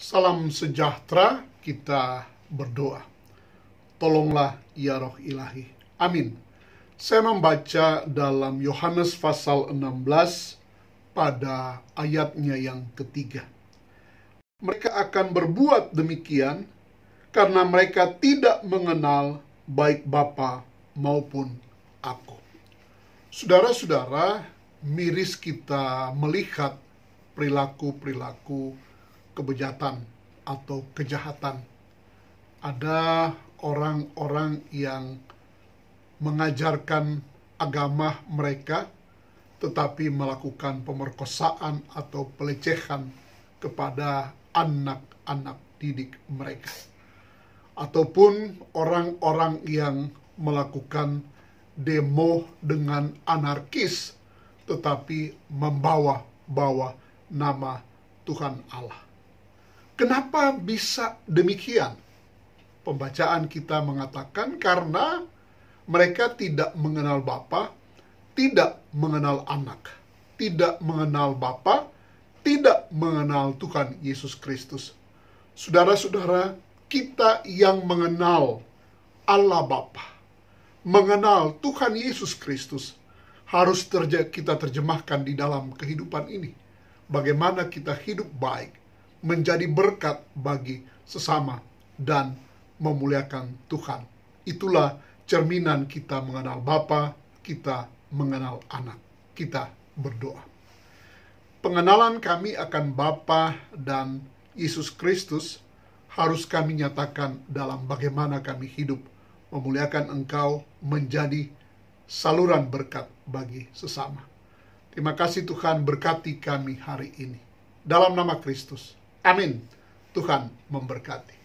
Salam sejahtera, kita berdoa. Tolonglah ya roh ilahi. Amin. Saya membaca dalam Yohanes pasal 16 pada ayatnya yang ketiga. Mereka akan berbuat demikian karena mereka tidak mengenal baik Bapa maupun aku. Saudara-saudara, miris kita melihat perilaku-perilaku kebejatan atau kejahatan. Ada orang-orang yang mengajarkan agama mereka tetapi melakukan pemerkosaan atau pelecehan kepada anak-anak didik mereka, ataupun orang-orang yang melakukan demo dengan anarkis tetapi membawa-bawa nama Tuhan Allah. Kenapa bisa demikian? Pembacaan kita mengatakan karena mereka tidak mengenal Bapa, tidak mengenal anak, tidak mengenal Bapa, tidak mengenal Tuhan Yesus Kristus. Saudara-saudara, kita yang mengenal Allah Bapa, mengenal Tuhan Yesus Kristus, harus terje kita terjemahkan di dalam kehidupan ini. Bagaimana kita hidup baik, menjadi berkat bagi sesama dan memuliakan Tuhan. Itulah cerminan kita mengenal Bapa, kita mengenal anak, kita berdoa. Pengenalan kami akan Bapa dan Yesus Kristus harus kami nyatakan dalam bagaimana kami hidup memuliakan Engkau menjadi saluran berkat bagi sesama. Terima kasih Tuhan berkati kami hari ini. Dalam nama Kristus. Amin. Tuhan memberkati.